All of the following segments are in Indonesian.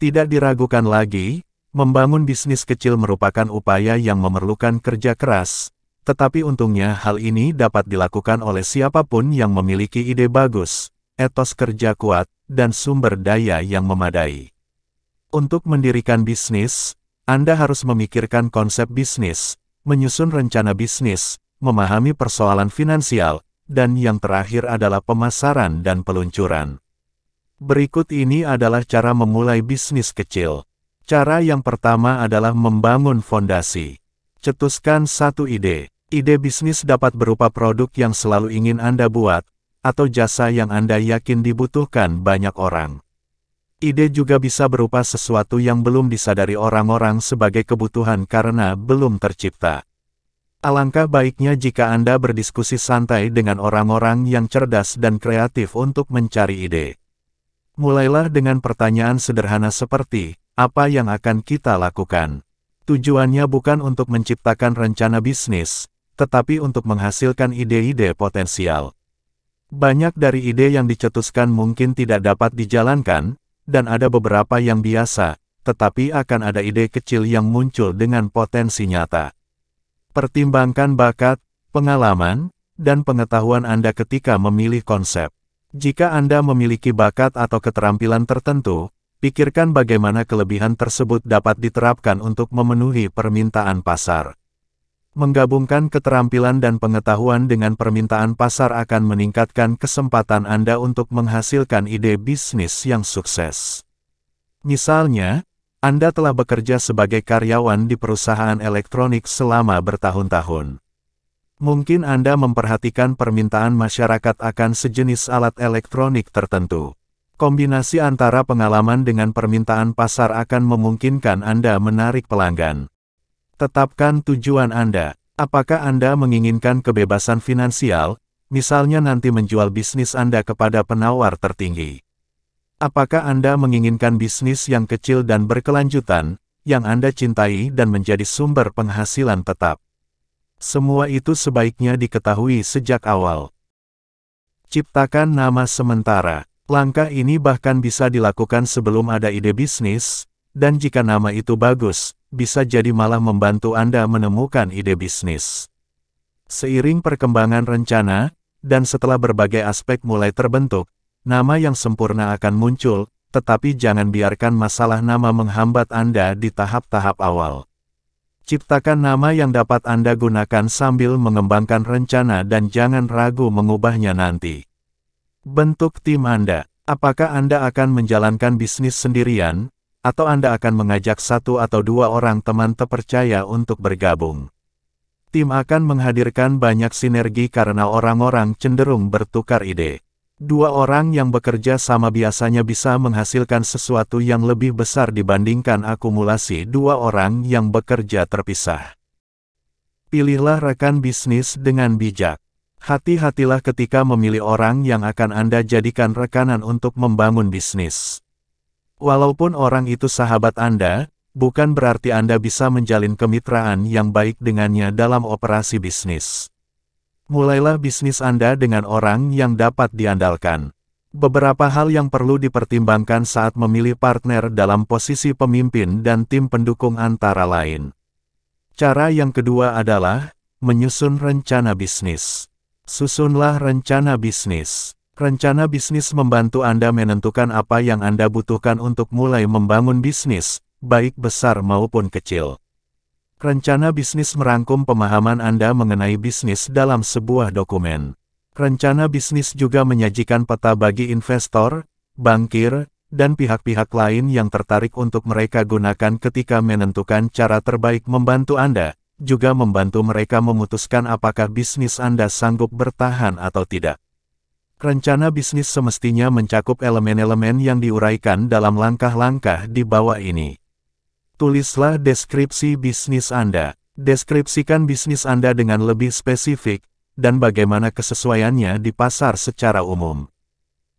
Tidak diragukan lagi, membangun bisnis kecil merupakan upaya yang memerlukan kerja keras, tetapi untungnya hal ini dapat dilakukan oleh siapapun yang memiliki ide bagus, etos kerja kuat, dan sumber daya yang memadai. Untuk mendirikan bisnis, Anda harus memikirkan konsep bisnis, menyusun rencana bisnis, memahami persoalan finansial, dan yang terakhir adalah pemasaran dan peluncuran. Berikut ini adalah cara memulai bisnis kecil. Cara yang pertama adalah membangun fondasi. Cetuskan satu ide. Ide bisnis dapat berupa produk yang selalu ingin Anda buat, atau jasa yang Anda yakin dibutuhkan banyak orang. Ide juga bisa berupa sesuatu yang belum disadari orang-orang sebagai kebutuhan karena belum tercipta. Alangkah baiknya jika Anda berdiskusi santai dengan orang-orang yang cerdas dan kreatif untuk mencari ide. Mulailah dengan pertanyaan sederhana seperti, apa yang akan kita lakukan? Tujuannya bukan untuk menciptakan rencana bisnis, tetapi untuk menghasilkan ide-ide potensial. Banyak dari ide yang dicetuskan mungkin tidak dapat dijalankan, dan ada beberapa yang biasa, tetapi akan ada ide kecil yang muncul dengan potensi nyata. Pertimbangkan bakat, pengalaman, dan pengetahuan Anda ketika memilih konsep. Jika Anda memiliki bakat atau keterampilan tertentu, pikirkan bagaimana kelebihan tersebut dapat diterapkan untuk memenuhi permintaan pasar. Menggabungkan keterampilan dan pengetahuan dengan permintaan pasar akan meningkatkan kesempatan Anda untuk menghasilkan ide bisnis yang sukses. Misalnya, Anda telah bekerja sebagai karyawan di perusahaan elektronik selama bertahun-tahun. Mungkin Anda memperhatikan permintaan masyarakat akan sejenis alat elektronik tertentu. Kombinasi antara pengalaman dengan permintaan pasar akan memungkinkan Anda menarik pelanggan. Tetapkan tujuan Anda. Apakah Anda menginginkan kebebasan finansial, misalnya nanti menjual bisnis Anda kepada penawar tertinggi? Apakah Anda menginginkan bisnis yang kecil dan berkelanjutan, yang Anda cintai dan menjadi sumber penghasilan tetap? Semua itu sebaiknya diketahui sejak awal. Ciptakan nama sementara. Langkah ini bahkan bisa dilakukan sebelum ada ide bisnis, dan jika nama itu bagus, bisa jadi malah membantu Anda menemukan ide bisnis. Seiring perkembangan rencana, dan setelah berbagai aspek mulai terbentuk, nama yang sempurna akan muncul, tetapi jangan biarkan masalah nama menghambat Anda di tahap-tahap awal. Ciptakan nama yang dapat Anda gunakan sambil mengembangkan rencana dan jangan ragu mengubahnya nanti. Bentuk tim Anda. Apakah Anda akan menjalankan bisnis sendirian, atau Anda akan mengajak satu atau dua orang teman terpercaya untuk bergabung? Tim akan menghadirkan banyak sinergi karena orang-orang cenderung bertukar ide. Dua orang yang bekerja sama biasanya bisa menghasilkan sesuatu yang lebih besar dibandingkan akumulasi dua orang yang bekerja terpisah. Pilihlah rekan bisnis dengan bijak. Hati-hatilah ketika memilih orang yang akan Anda jadikan rekanan untuk membangun bisnis. Walaupun orang itu sahabat Anda, bukan berarti Anda bisa menjalin kemitraan yang baik dengannya dalam operasi bisnis. Mulailah bisnis Anda dengan orang yang dapat diandalkan. Beberapa hal yang perlu dipertimbangkan saat memilih partner dalam posisi pemimpin dan tim pendukung antara lain. Cara yang kedua adalah menyusun rencana bisnis. Susunlah rencana bisnis. Rencana bisnis membantu Anda menentukan apa yang Anda butuhkan untuk mulai membangun bisnis, baik besar maupun kecil. Rencana bisnis merangkum pemahaman Anda mengenai bisnis dalam sebuah dokumen. Rencana bisnis juga menyajikan peta bagi investor, bankir, dan pihak-pihak lain yang tertarik untuk mereka gunakan ketika menentukan cara terbaik membantu Anda, juga membantu mereka memutuskan apakah bisnis Anda sanggup bertahan atau tidak. Rencana bisnis semestinya mencakup elemen-elemen yang diuraikan dalam langkah-langkah di bawah ini. Tulislah deskripsi bisnis Anda. Deskripsikan bisnis Anda dengan lebih spesifik, dan bagaimana kesesuaiannya di pasar secara umum.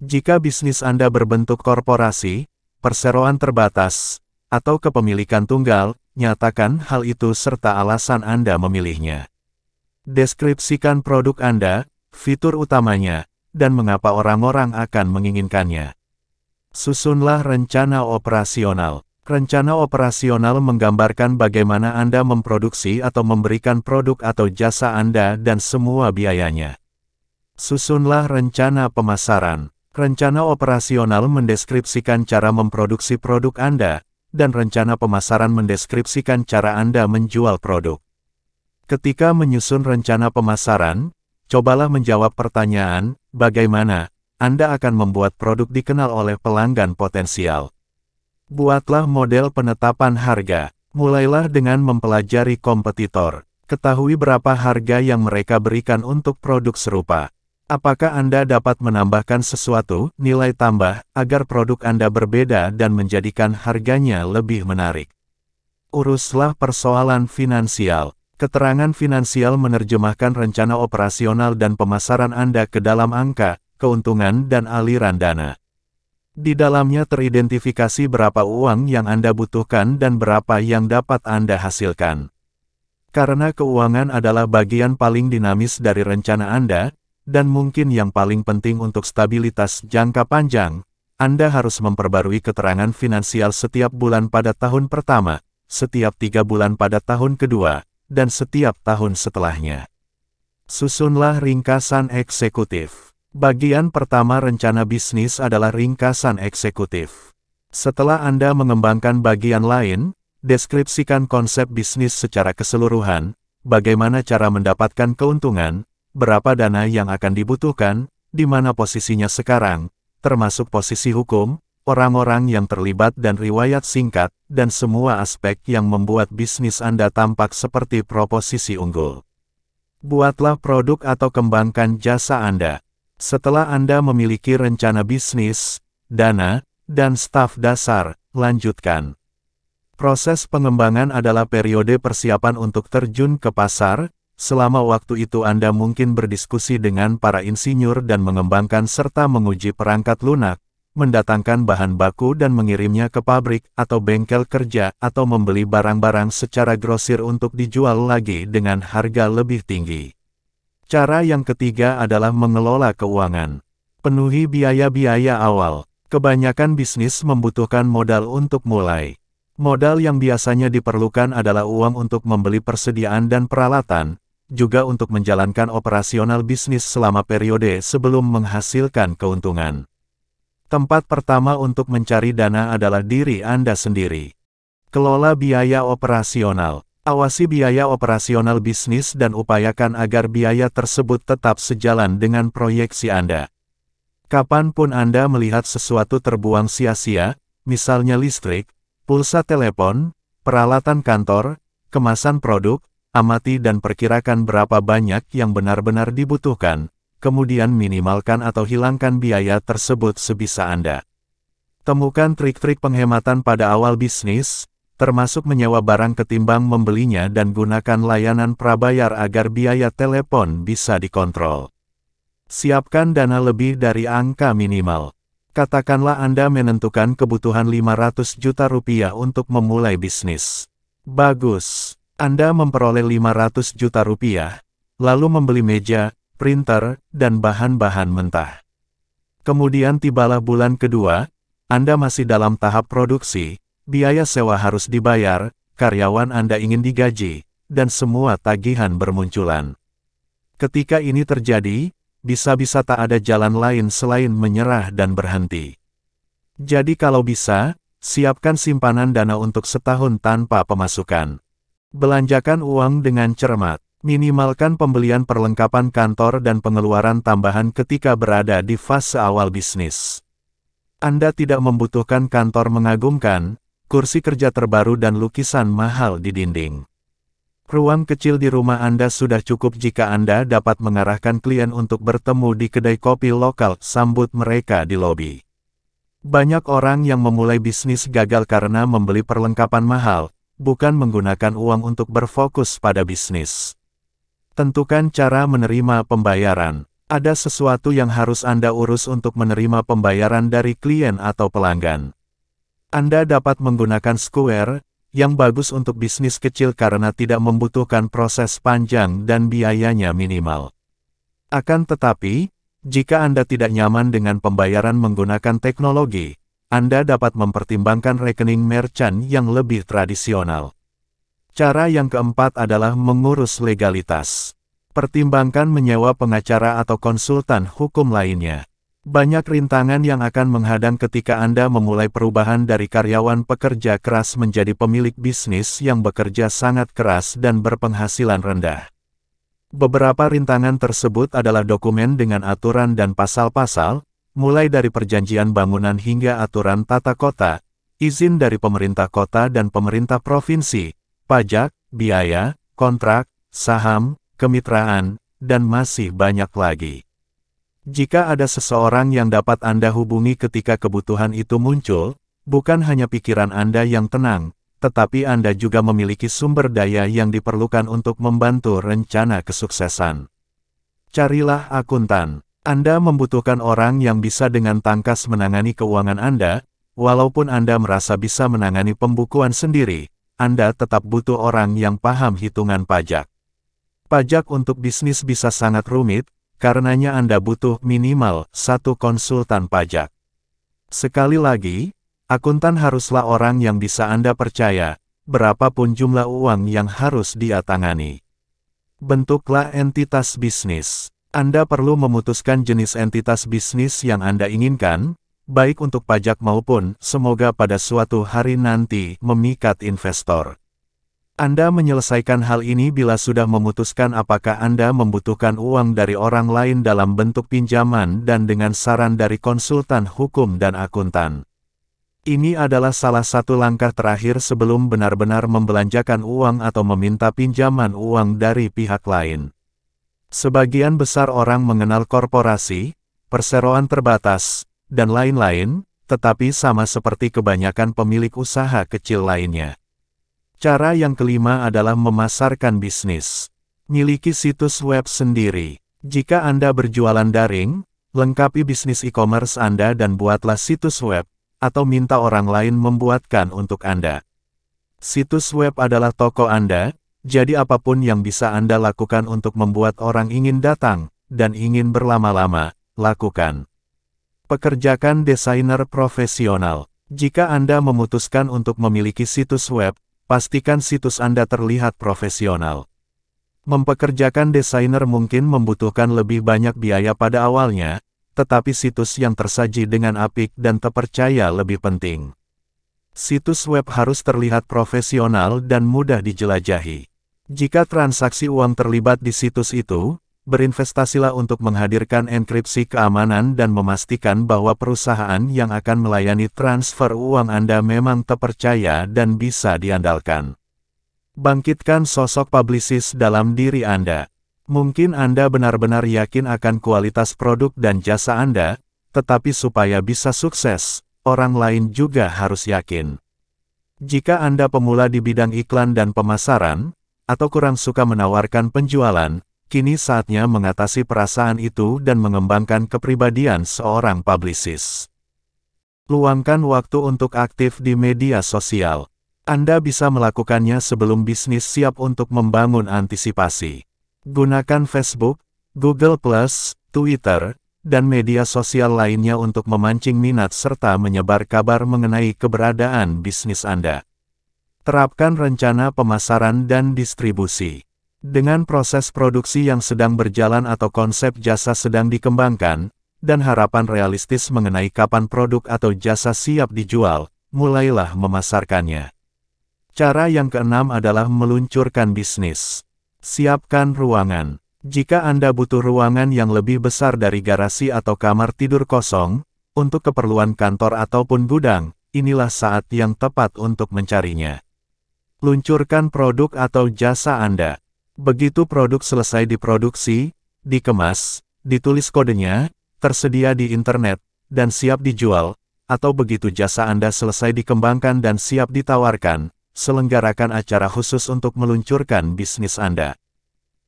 Jika bisnis Anda berbentuk korporasi, perseroan terbatas, atau kepemilikan tunggal, nyatakan hal itu serta alasan Anda memilihnya. Deskripsikan produk Anda, fitur utamanya, dan mengapa orang-orang akan menginginkannya. Susunlah rencana operasional. Rencana operasional menggambarkan bagaimana Anda memproduksi atau memberikan produk atau jasa Anda dan semua biayanya. Susunlah rencana pemasaran. Rencana operasional mendeskripsikan cara memproduksi produk Anda, dan rencana pemasaran mendeskripsikan cara Anda menjual produk. Ketika menyusun rencana pemasaran, cobalah menjawab pertanyaan, bagaimana Anda akan membuat produk dikenal oleh pelanggan potensial. Buatlah model penetapan harga. Mulailah dengan mempelajari kompetitor. Ketahui berapa harga yang mereka berikan untuk produk serupa. Apakah Anda dapat menambahkan sesuatu, nilai tambah, agar produk Anda berbeda dan menjadikan harganya lebih menarik? Uruslah persoalan finansial. Keterangan finansial menerjemahkan rencana operasional dan pemasaran Anda ke dalam angka, keuntungan dan aliran dana. Di dalamnya teridentifikasi berapa uang yang Anda butuhkan dan berapa yang dapat Anda hasilkan. Karena keuangan adalah bagian paling dinamis dari rencana Anda, dan mungkin yang paling penting untuk stabilitas jangka panjang, Anda harus memperbarui keterangan finansial setiap bulan pada tahun pertama, setiap tiga bulan pada tahun kedua, dan setiap tahun setelahnya. Susunlah ringkasan eksekutif. Bagian pertama rencana bisnis adalah ringkasan eksekutif. Setelah Anda mengembangkan bagian lain, deskripsikan konsep bisnis secara keseluruhan, bagaimana cara mendapatkan keuntungan, berapa dana yang akan dibutuhkan, di mana posisinya sekarang, termasuk posisi hukum, orang-orang yang terlibat dan riwayat singkat, dan semua aspek yang membuat bisnis Anda tampak seperti proposisi unggul. Buatlah produk atau kembangkan jasa Anda. Setelah Anda memiliki rencana bisnis, dana, dan staf dasar, lanjutkan. Proses pengembangan adalah periode persiapan untuk terjun ke pasar, selama waktu itu Anda mungkin berdiskusi dengan para insinyur dan mengembangkan serta menguji perangkat lunak, mendatangkan bahan baku dan mengirimnya ke pabrik atau bengkel kerja atau membeli barang-barang secara grosir untuk dijual lagi dengan harga lebih tinggi. Cara yang ketiga adalah mengelola keuangan. Penuhi biaya-biaya awal. Kebanyakan bisnis membutuhkan modal untuk mulai. Modal yang biasanya diperlukan adalah uang untuk membeli persediaan dan peralatan, juga untuk menjalankan operasional bisnis selama periode sebelum menghasilkan keuntungan. Tempat pertama untuk mencari dana adalah diri Anda sendiri. Kelola biaya operasional. Awasi biaya operasional bisnis dan upayakan agar biaya tersebut tetap sejalan dengan proyeksi Anda. Kapanpun Anda melihat sesuatu terbuang sia-sia, misalnya listrik, pulsa telepon, peralatan kantor, kemasan produk, amati dan perkirakan berapa banyak yang benar-benar dibutuhkan, kemudian minimalkan atau hilangkan biaya tersebut sebisa Anda. Temukan trik-trik penghematan pada awal bisnis, termasuk menyewa barang ketimbang membelinya dan gunakan layanan prabayar agar biaya telepon bisa dikontrol. Siapkan dana lebih dari angka minimal. Katakanlah Anda menentukan kebutuhan 500 juta rupiah untuk memulai bisnis. Bagus. Anda memperoleh 500 juta rupiah, lalu membeli meja, printer, dan bahan-bahan mentah. Kemudian tibalah bulan kedua, Anda masih dalam tahap produksi, biaya sewa harus dibayar, karyawan Anda ingin digaji, dan semua tagihan bermunculan. Ketika ini terjadi, bisa-bisa tak ada jalan lain selain menyerah dan berhenti. Jadi kalau bisa, siapkan simpanan dana untuk setahun tanpa pemasukan. Belanjakan uang dengan cermat. Minimalkan pembelian perlengkapan kantor dan pengeluaran tambahan ketika berada di fase awal bisnis. Anda tidak membutuhkan kantor mengagumkan, kursi kerja terbaru dan lukisan mahal di dinding. Ruang kecil di rumah Anda sudah cukup jika Anda dapat mengarahkan klien untuk bertemu di kedai kopi lokal, sambut mereka di lobi. Banyak orang yang memulai bisnis gagal karena membeli perlengkapan mahal, bukan menggunakan uang untuk berfokus pada bisnis. Tentukan cara menerima pembayaran. Ada sesuatu yang harus Anda urus untuk menerima pembayaran dari klien atau pelanggan. Anda dapat menggunakan Square, yang bagus untuk bisnis kecil karena tidak membutuhkan proses panjang dan biayanya minimal. Akan tetapi, jika Anda tidak nyaman dengan pembayaran menggunakan teknologi, Anda dapat mempertimbangkan rekening merchant yang lebih tradisional. Cara yang keempat adalah mengurus legalitas. Pertimbangkan menyewa pengacara atau konsultan hukum lainnya. Banyak rintangan yang akan menghadang ketika Anda memulai perubahan dari karyawan pekerja keras menjadi pemilik bisnis yang bekerja sangat keras dan berpenghasilan rendah. Beberapa rintangan tersebut adalah dokumen dengan aturan dan pasal-pasal, mulai dari perjanjian bangunan hingga aturan tata kota, izin dari pemerintah kota dan pemerintah provinsi, pajak, biaya, kontrak, saham, kemitraan, dan masih banyak lagi. Jika ada seseorang yang dapat Anda hubungi ketika kebutuhan itu muncul, bukan hanya pikiran Anda yang tenang, tetapi Anda juga memiliki sumber daya yang diperlukan untuk membantu rencana kesuksesan. Carilah akuntan. Anda membutuhkan orang yang bisa dengan tangkas menangani keuangan Anda, walaupun Anda merasa bisa menangani pembukuan sendiri, Anda tetap butuh orang yang paham hitungan pajak. Pajak untuk bisnis bisa sangat rumit, Karenanya Anda butuh minimal satu konsultan pajak. Sekali lagi, akuntan haruslah orang yang bisa Anda percaya, berapapun jumlah uang yang harus dia tangani. Bentuklah entitas bisnis. Anda perlu memutuskan jenis entitas bisnis yang Anda inginkan, baik untuk pajak maupun semoga pada suatu hari nanti memikat investor. Anda menyelesaikan hal ini bila sudah memutuskan apakah Anda membutuhkan uang dari orang lain dalam bentuk pinjaman dan dengan saran dari konsultan hukum dan akuntan. Ini adalah salah satu langkah terakhir sebelum benar-benar membelanjakan uang atau meminta pinjaman uang dari pihak lain. Sebagian besar orang mengenal korporasi, perseroan terbatas, dan lain-lain, tetapi sama seperti kebanyakan pemilik usaha kecil lainnya. Cara yang kelima adalah memasarkan bisnis. Miliki situs web sendiri. Jika Anda berjualan daring, lengkapi bisnis e-commerce Anda dan buatlah situs web, atau minta orang lain membuatkan untuk Anda. Situs web adalah toko Anda, jadi apapun yang bisa Anda lakukan untuk membuat orang ingin datang, dan ingin berlama-lama, lakukan. Pekerjakan desainer profesional. Jika Anda memutuskan untuk memiliki situs web, pastikan situs Anda terlihat profesional. Mempekerjakan desainer mungkin membutuhkan lebih banyak biaya pada awalnya, tetapi situs yang tersaji dengan apik dan terpercaya lebih penting. Situs web harus terlihat profesional dan mudah dijelajahi. Jika transaksi uang terlibat di situs itu, berinvestasilah untuk menghadirkan enkripsi keamanan dan memastikan bahwa perusahaan yang akan melayani transfer uang Anda memang terpercaya dan bisa diandalkan. Bangkitkan sosok publisis dalam diri Anda. Mungkin Anda benar-benar yakin akan kualitas produk dan jasa Anda, tetapi supaya bisa sukses, orang lain juga harus yakin. Jika Anda pemula di bidang iklan dan pemasaran, atau kurang suka menawarkan penjualan, Kini saatnya mengatasi perasaan itu dan mengembangkan kepribadian seorang publisis. Luangkan waktu untuk aktif di media sosial. Anda bisa melakukannya sebelum bisnis siap untuk membangun antisipasi. Gunakan Facebook, Google+, Twitter, dan media sosial lainnya untuk memancing minat serta menyebar kabar mengenai keberadaan bisnis Anda. Terapkan rencana pemasaran dan distribusi. Dengan proses produksi yang sedang berjalan atau konsep jasa sedang dikembangkan, dan harapan realistis mengenai kapan produk atau jasa siap dijual, mulailah memasarkannya. Cara yang keenam adalah meluncurkan bisnis. Siapkan ruangan. Jika Anda butuh ruangan yang lebih besar dari garasi atau kamar tidur kosong, untuk keperluan kantor ataupun gudang, inilah saat yang tepat untuk mencarinya. Luncurkan produk atau jasa Anda. Begitu produk selesai diproduksi, dikemas, ditulis kodenya, tersedia di internet, dan siap dijual, atau begitu jasa Anda selesai dikembangkan dan siap ditawarkan, selenggarakan acara khusus untuk meluncurkan bisnis Anda.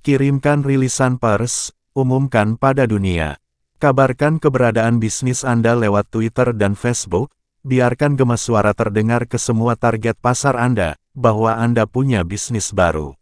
Kirimkan rilisan pers, umumkan pada dunia. Kabarkan keberadaan bisnis Anda lewat Twitter dan Facebook, biarkan gemas suara terdengar ke semua target pasar Anda, bahwa Anda punya bisnis baru.